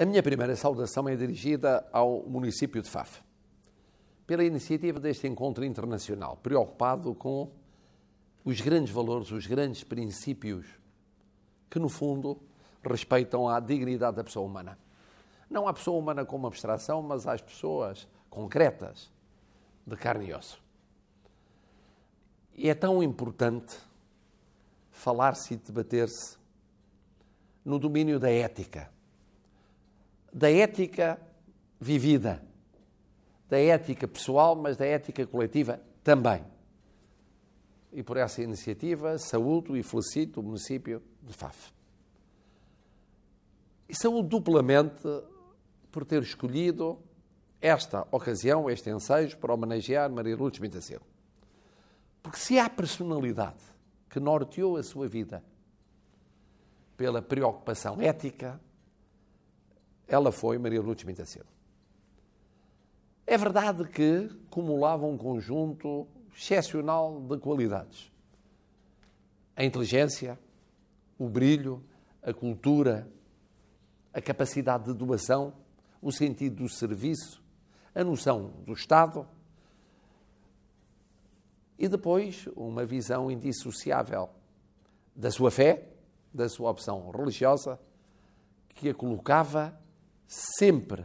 A minha primeira saudação é dirigida ao município de Faf, pela iniciativa deste encontro internacional, preocupado com os grandes valores, os grandes princípios que, no fundo, respeitam a dignidade da pessoa humana. Não à pessoa humana como abstração, mas às pessoas concretas, de carne e osso. E é tão importante falar-se e debater-se no domínio da ética da ética vivida, da ética pessoal, mas da ética coletiva também. E por essa iniciativa saúdo e felicito o município de Faf. E saúdo duplamente por ter escolhido esta ocasião, este ensejo, para homenagear Maria Lourdes Bentaceu. Porque se há personalidade que norteou a sua vida pela preocupação ética, ela foi Maria Mita Mintacelo. É verdade que cumulava um conjunto excepcional de qualidades. A inteligência, o brilho, a cultura, a capacidade de doação, o sentido do serviço, a noção do Estado e depois uma visão indissociável da sua fé, da sua opção religiosa, que a colocava sempre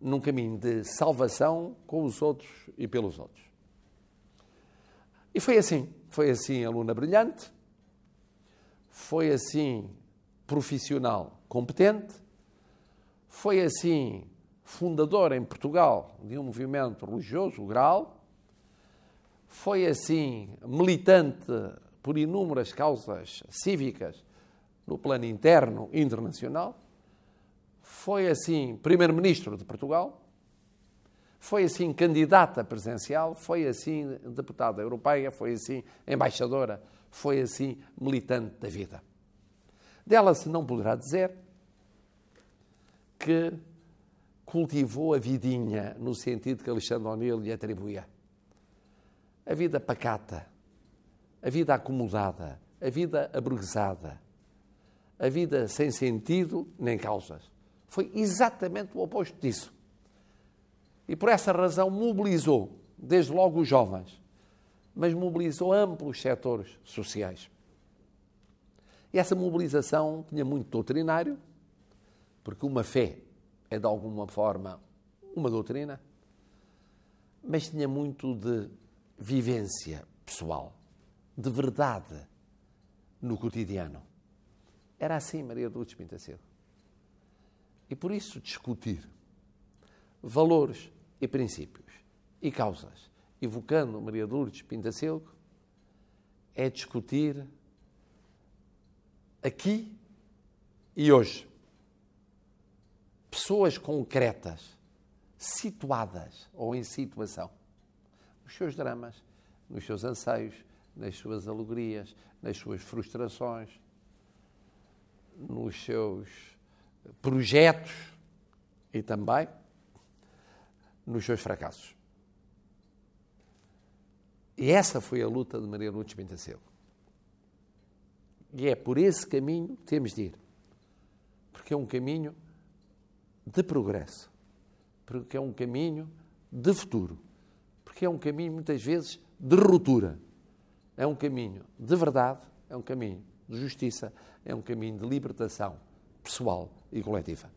num caminho de salvação com os outros e pelos outros. E foi assim. Foi assim aluna brilhante, foi assim profissional competente, foi assim fundador em Portugal de um movimento religioso, o Graal, foi assim militante por inúmeras causas cívicas no plano interno e internacional, foi assim primeiro-ministro de Portugal, foi assim candidata presidencial, foi assim deputada europeia, foi assim embaixadora, foi assim militante da vida. Dela se não poderá dizer que cultivou a vidinha no sentido que Alexandre O'Neill lhe atribuía. A vida pacata, a vida acomodada, a vida abruguesada, a vida sem sentido nem causas foi exatamente o oposto disso. E por essa razão mobilizou, desde logo os jovens, mas mobilizou amplos setores sociais. E essa mobilização tinha muito doutrinário, porque uma fé é de alguma forma uma doutrina, mas tinha muito de vivência pessoal, de verdade no cotidiano. Era assim Maria Dulce Pintacedo. E por isso discutir valores e princípios e causas, evocando Maria de Lourdes Pintacilgo, é discutir aqui e hoje. Pessoas concretas, situadas ou em situação. nos seus dramas, nos seus anseios, nas suas alegrias, nas suas frustrações, nos seus projetos e também nos seus fracassos. E essa foi a luta de Maria Lourdes Pintacelo. E é por esse caminho que temos de ir. Porque é um caminho de progresso. Porque é um caminho de futuro. Porque é um caminho, muitas vezes, de ruptura. É um caminho de verdade, é um caminho de justiça, é um caminho de libertação pessoal e coletiva.